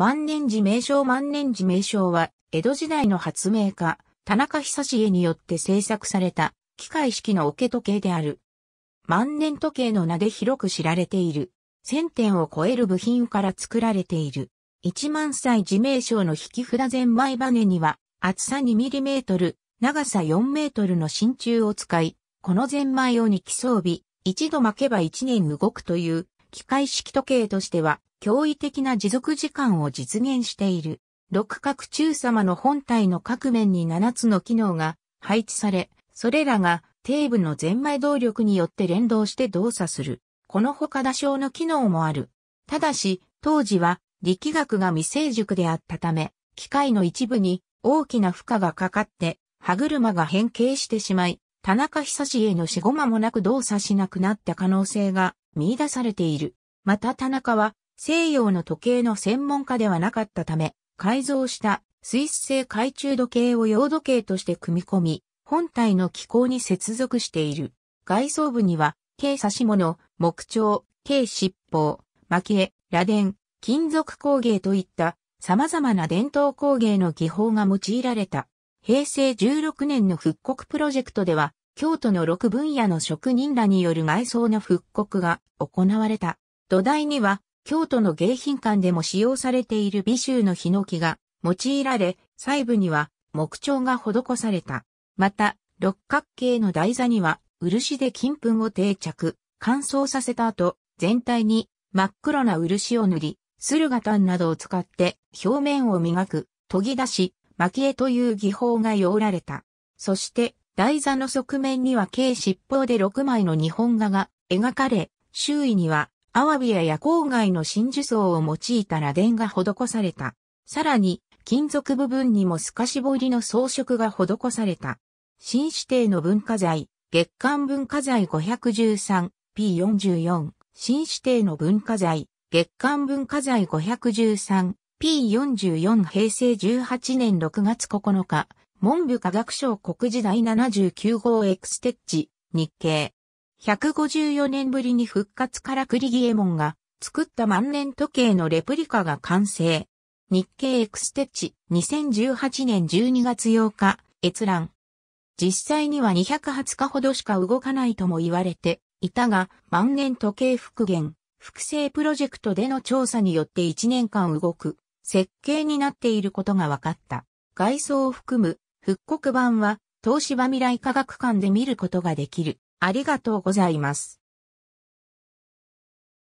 万年寺名称万年寺名称は、江戸時代の発明家、田中久重によって制作された、機械式の桶時計である。万年時計の名で広く知られている。1000点を超える部品から作られている。1万歳自名称の引き札前前バネには、厚さ2トル、長さ4ルの真鍮を使い、この前前を2基装備、一度巻けば1年動くという、機械式時計としては、驚異的な持続時間を実現している。六角中様の本体の各面に7つの機能が配置され、それらが底部のゼンマイ動力によって連動して動作する。この他打掌の機能もある。ただし、当時は力学が未成熟であったため、機械の一部に大きな負荷がかかって、歯車が変形してしまい、田中久志への死後間もなく動作しなくなった可能性が見出されている。また田中は西洋の時計の専門家ではなかったため、改造したスイス製懐中時計を用時計として組み込み、本体の機構に接続している。外装部には、軽し物、木彫、軽尻尾、蒔絵、螺鈿、金属工芸といった様々な伝統工芸の技法が用いられた。平成16年の復刻プロジェクトでは、京都の6分野の職人らによる外装の復刻が行われた。土台には京都の迎賓館でも使用されている美州のヒノキが用いられ、細部には木彫が施された。また、六角形の台座には漆で金粉を定着、乾燥させた後、全体に真っ黒な漆を塗り、スルガタンなどを使って表面を磨く、研ぎ出し、蒔絵という技法が用られた。そして、台座の側面には計七方で6枚の日本画が描かれ、周囲にはアワビや夜光貝の真珠層を用いた螺鈿が施された。さらに、金属部分にも透かし彫りの装飾が施された。新指定の文化財、月間文化財 513P44。新指定の文化財、月間文化財 513P44 平成18年6月9日、文部科学省国時代79号エクステッチ、日経。154年ぶりに復活から栗木エモ門が作った万年時計のレプリカが完成。日経エクステッチ2018年12月8日閲覧。実際には220日ほどしか動かないとも言われていたが、万年時計復元、複製プロジェクトでの調査によって1年間動く設計になっていることが分かった。外装を含む復刻版は東芝未来科学館で見ることができる。ありがとうございます。